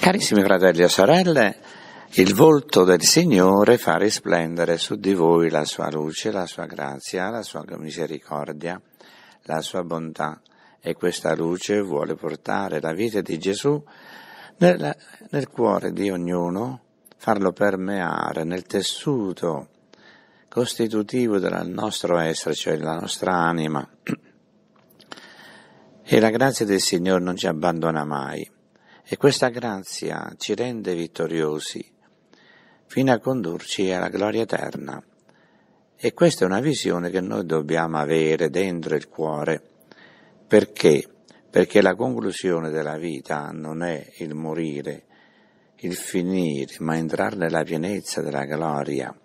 Carissimi fratelli e sorelle, il volto del Signore fa risplendere su di voi la sua luce, la sua grazia, la sua misericordia, la sua bontà e questa luce vuole portare la vita di Gesù nel, nel cuore di ognuno, farlo permeare nel tessuto costitutivo del nostro essere, cioè della nostra anima. E la grazia del Signore non ci abbandona mai e questa grazia ci rende vittoriosi fino a condurci alla gloria eterna. E questa è una visione che noi dobbiamo avere dentro il cuore. Perché? Perché la conclusione della vita non è il morire, il finire, ma entrare nella pienezza della gloria.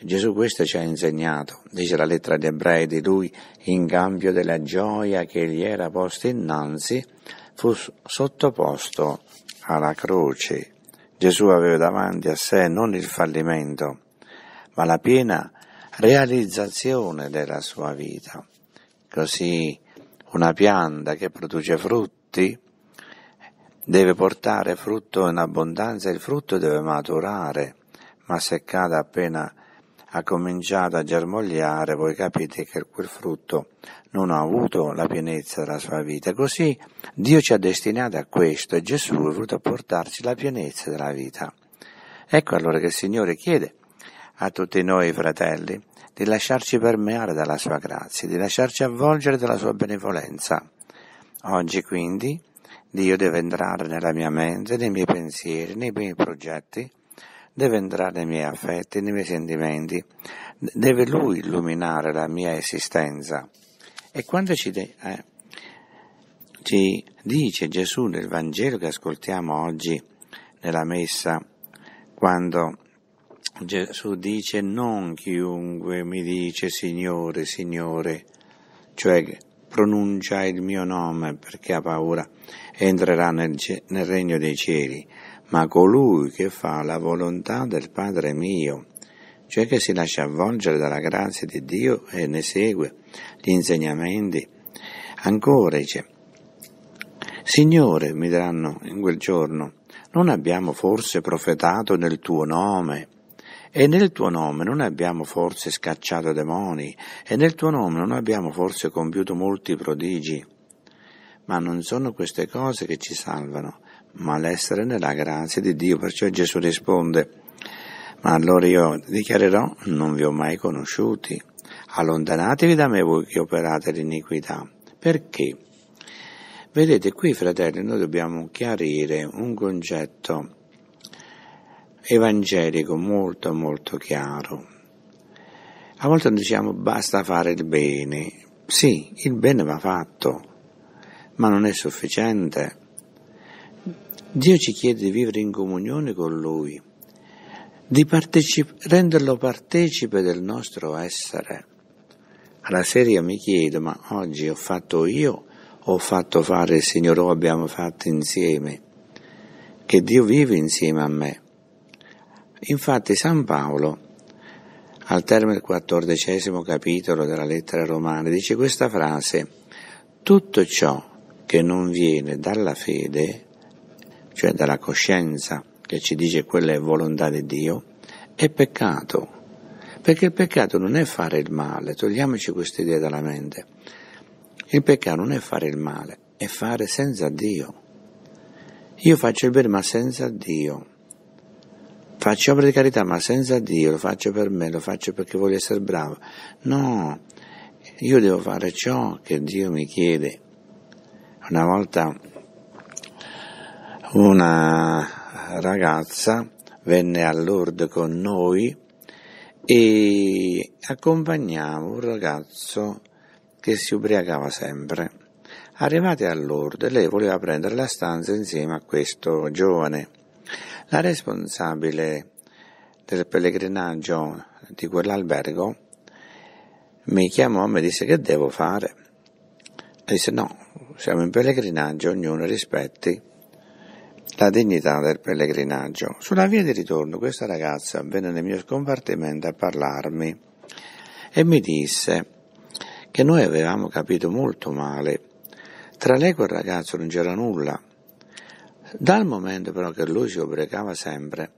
Gesù questo ci ha insegnato, dice la lettera agli ebrei di lui, in cambio della gioia che gli era posta innanzi, fu sottoposto alla croce. Gesù aveva davanti a sé non il fallimento, ma la piena realizzazione della sua vita. Così una pianta che produce frutti deve portare frutto in abbondanza, il frutto deve maturare, ma se cade appena ha cominciato a germogliare, voi capite che quel frutto non ha avuto la pienezza della sua vita. Così Dio ci ha destinati a questo e Gesù è voluto portarci la pienezza della vita. Ecco allora che il Signore chiede a tutti noi fratelli di lasciarci permeare dalla sua grazia, di lasciarci avvolgere dalla sua benevolenza. Oggi quindi Dio deve entrare nella mia mente, nei miei pensieri, nei miei progetti, deve entrare nei miei affetti, nei miei sentimenti, deve lui illuminare la mia esistenza. E quando ci, de- eh, ci dice Gesù nel Vangelo che ascoltiamo oggi nella messa, quando Gesù dice non chiunque mi dice Signore, Signore, cioè pronuncia il mio nome perché ha paura, entrerà nel, nel regno dei cieli ma colui che fa la volontà del Padre mio, cioè che si lascia avvolgere dalla grazia di Dio e ne segue gli insegnamenti. Ancora dice, Signore, mi diranno in quel giorno, non abbiamo forse profetato nel tuo nome? E nel tuo nome non abbiamo forse scacciato demoni? E nel tuo nome non abbiamo forse compiuto molti prodigi? Ma non sono queste cose che ci salvano, ma l'essere nella grazia di Dio. Perciò Gesù risponde, ma allora io dichiarerò, non vi ho mai conosciuti, allontanatevi da me voi che operate l'iniquità. Perché? Vedete, qui fratelli, noi dobbiamo chiarire un concetto evangelico molto molto chiaro. A volte diciamo basta fare il bene. Sì, il bene va fatto, ma non è sufficiente. Dio ci chiede di vivere in comunione con Lui, di partecip- renderlo partecipe del nostro essere. Alla seria mi chiedo, ma oggi ho fatto io, ho fatto fare il Signore o abbiamo fatto insieme? Che Dio vive insieme a me. Infatti San Paolo al termine del quattordicesimo capitolo della lettera romana, dice questa frase, tutto ciò che non viene dalla fede cioè dalla coscienza che ci dice quella è volontà di Dio, è peccato. Perché il peccato non è fare il male, togliamoci questa idea dalla mente. Il peccato non è fare il male, è fare senza Dio. Io faccio il bene ma senza Dio. Faccio opere di carità ma senza Dio, lo faccio per me, lo faccio perché voglio essere bravo. No, io devo fare ciò che Dio mi chiede. Una volta una ragazza venne a Lourdes con noi e accompagnava un ragazzo che si ubriacava sempre. Arrivati a Lourdes, lei voleva prendere la stanza insieme a questo giovane. La responsabile del pellegrinaggio di quell'albergo mi chiamò e mi disse che devo fare. E disse no, siamo in pellegrinaggio, ognuno rispetti la dignità del pellegrinaggio. Sulla via di ritorno questa ragazza venne nel mio scompartimento a parlarmi e mi disse che noi avevamo capito molto male. Tra lei e quel ragazzo non c'era nulla. Dal momento però che lui si ubriacava sempre,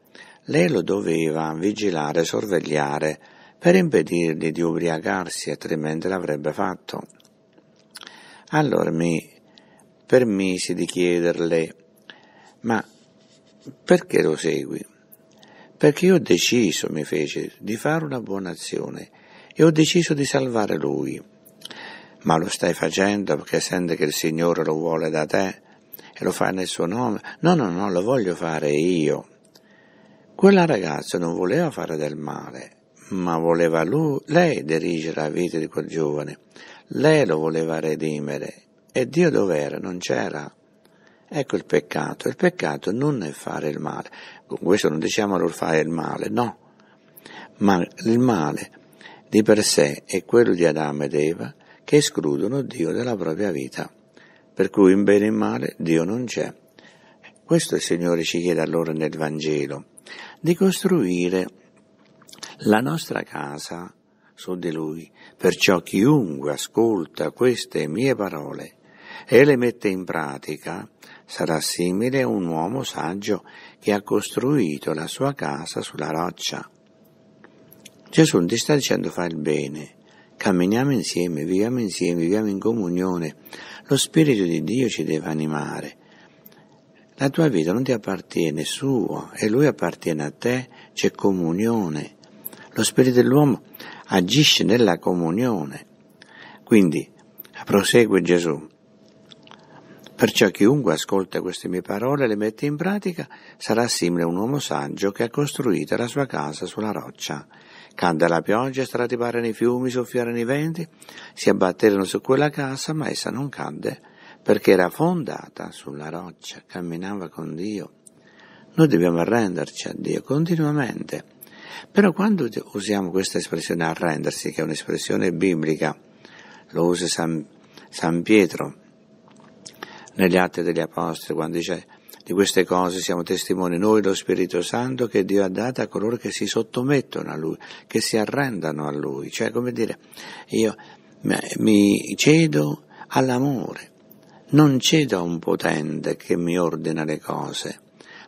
lei lo doveva vigilare, sorvegliare, per impedirgli di ubriacarsi, altrimenti l'avrebbe fatto. Allora mi permisi di chiederle ma perché lo segui? Perché io ho deciso, mi fece, di fare una buona azione e ho deciso di salvare lui. Ma lo stai facendo perché sente che il Signore lo vuole da te e lo fa nel suo nome? No, no, no, lo voglio fare io. Quella ragazza non voleva fare del male, ma voleva lui, lei dirigere la vita di quel giovane. Lei lo voleva redimere. E Dio dov'era? Non c'era. Ecco il peccato. Il peccato non è fare il male. Con questo non diciamo allora fare il male, no. Ma il male di per sé è quello di Adamo ed Eva che escludono Dio dalla propria vita. Per cui in bene e in male Dio non c'è. Questo il Signore ci chiede allora nel Vangelo, di costruire la nostra casa su di Lui. Perciò chiunque ascolta queste mie parole e le mette in pratica, sarà simile a un uomo saggio che ha costruito la sua casa sulla roccia. Gesù ti sta dicendo fa il bene, camminiamo insieme, viviamo insieme, viviamo in comunione, lo Spirito di Dio ci deve animare. La tua vita non ti appartiene, sua, e lui appartiene a te, c'è comunione. Lo Spirito dell'uomo agisce nella comunione. Quindi, prosegue Gesù, Perciò chiunque ascolta queste mie parole e le mette in pratica sarà simile a un uomo saggio che ha costruito la sua casa sulla roccia. Cadde la pioggia, stradiparono i fiumi, soffiarono i venti, si abbatterono su quella casa, ma essa non cadde, perché era fondata sulla roccia, camminava con Dio. Noi dobbiamo arrenderci a Dio continuamente. Però quando usiamo questa espressione arrendersi, che è un'espressione biblica, lo usa San, San Pietro, negli atti degli Apostoli, quando dice di queste cose siamo testimoni noi, lo Spirito Santo, che Dio ha dato a coloro che si sottomettono a Lui, che si arrendano a Lui. Cioè, come dire, io mi cedo all'amore, non cedo a un potente che mi ordina le cose,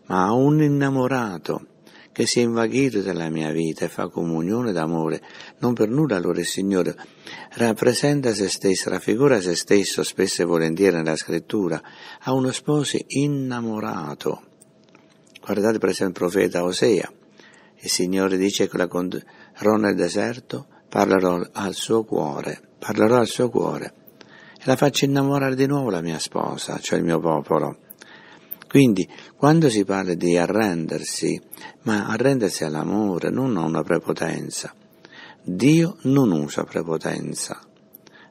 ma a un innamorato che si è invaghito della mia vita e fa comunione d'amore, non per nulla allora il Signore rappresenta se stesso, raffigura se stesso spesso e volentieri nella scrittura, a uno sposo innamorato. Guardate per esempio il profeta Osea, il Signore dice che la condurrò nel deserto, parlerò al suo cuore, parlerò al suo cuore e la faccio innamorare di nuovo la mia sposa, cioè il mio popolo. Quindi, quando si parla di arrendersi, ma arrendersi all'amore, non a una prepotenza. Dio non usa prepotenza.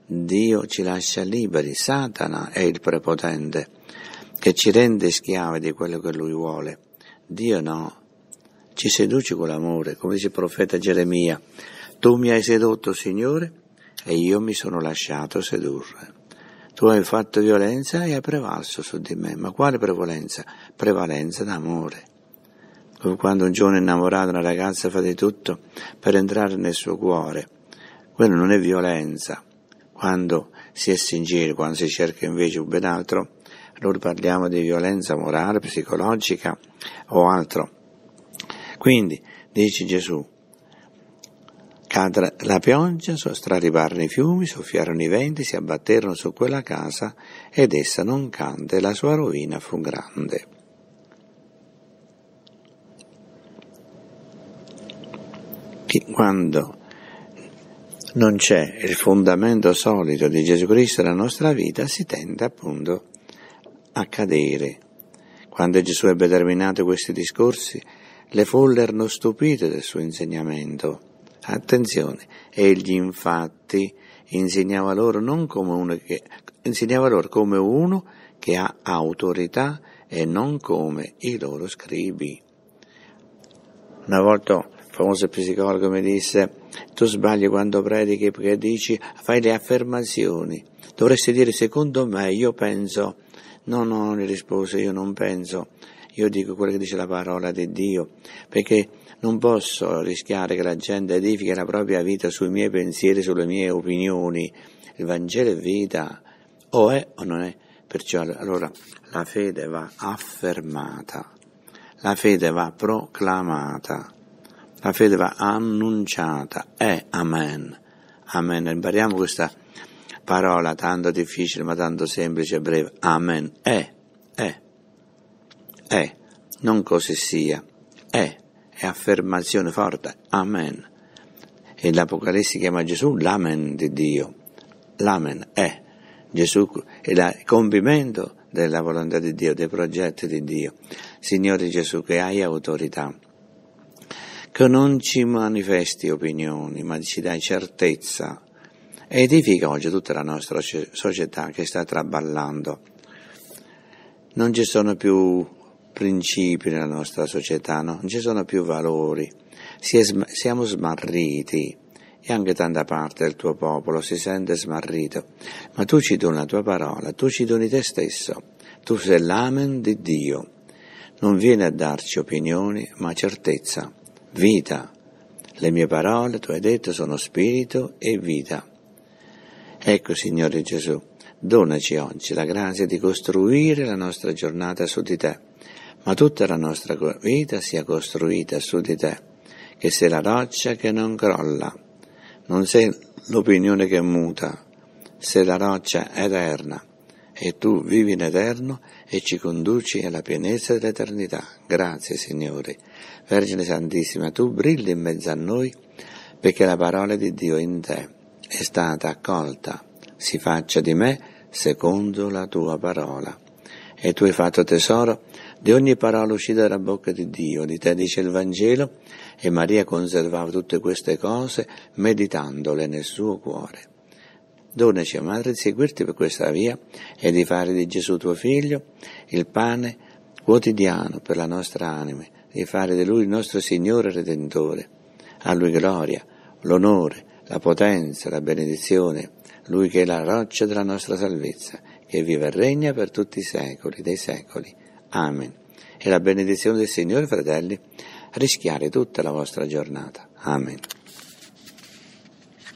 Dio ci lascia liberi. Satana è il prepotente che ci rende schiavi di quello che lui vuole. Dio no. Ci seduce con l'amore, come dice il profeta Geremia. Tu mi hai sedotto, Signore, e io mi sono lasciato sedurre tu hai fatto violenza e hai prevalso su di me. Ma quale prevalenza? Prevalenza d'amore. quando un giovane innamorato, una ragazza fa di tutto per entrare nel suo cuore. Quello non è violenza. Quando si è sinceri, quando si cerca invece un ben altro, allora parliamo di violenza morale, psicologica o altro. Quindi, dice Gesù, Cadra la pioggia, strarivarono i fiumi, soffiarono i venti, si abbatterono su quella casa ed essa non cante, la sua rovina fu grande. Quando non c'è il fondamento solido di Gesù Cristo nella nostra vita, si tende appunto a cadere. Quando Gesù ebbe terminato questi discorsi, le folle erano stupite del suo insegnamento Attenzione, egli infatti insegnava loro, come che, insegnava loro come uno che ha autorità e non come i loro scribi. Una volta il famoso psicologo mi disse, tu sbagli quando predichi perché dici, fai le affermazioni, dovresti dire secondo me, io penso. No, no, gli rispose, io non penso io dico quello che dice la parola di Dio, perché non posso rischiare che la gente edifichi la propria vita sui miei pensieri, sulle mie opinioni. Il Vangelo è vita, o è o non è. Perciò allora la fede va affermata, la fede va proclamata, la fede va annunciata, è Amen. Amen. Impariamo questa parola tanto difficile ma tanto semplice e breve. Amen. È è, eh, non così sia. Eh, è affermazione forte. Amen. E l'Apocalisse chiama Gesù l'Amen di Dio. L'Amen è Gesù, è il compimento della volontà di Dio, dei progetti di Dio. Signore Gesù, che hai autorità, che non ci manifesti opinioni, ma ci dai certezza. Edifica oggi tutta la nostra società che sta traballando. Non ci sono più principi nella nostra società, no? non ci sono più valori, si sm- siamo smarriti e anche tanta parte del tuo popolo si sente smarrito, ma tu ci doni la tua parola, tu ci doni te stesso, tu sei l'amen di Dio, non vieni a darci opinioni ma certezza, vita. Le mie parole, tu hai detto, sono spirito e vita. Ecco, Signore Gesù, donaci oggi la grazia di costruire la nostra giornata su di te ma tutta la nostra vita sia costruita su di te, che sei la roccia che non crolla, non sei l'opinione che muta, sei la roccia eterna, e tu vivi in eterno e ci conduci alla pienezza dell'eternità. Grazie Signore. Vergine Santissima, tu brilli in mezzo a noi, perché la parola di Dio in te è stata accolta, si faccia di me secondo la tua parola e tu hai fatto tesoro di ogni parola uscita dalla bocca di Dio, di te dice il Vangelo, e Maria conservava tutte queste cose meditandole nel suo cuore. Donaci, oh Madre, di seguirti per questa via e di fare di Gesù tuo Figlio il pane quotidiano per la nostra anima, di fare di Lui il nostro Signore Redentore. A Lui gloria, l'onore, la potenza, la benedizione, Lui che è la roccia della nostra salvezza che vive e regna per tutti i secoli dei secoli. Amen. E la benedizione del Signore, fratelli, rischiare tutta la vostra giornata. Amen.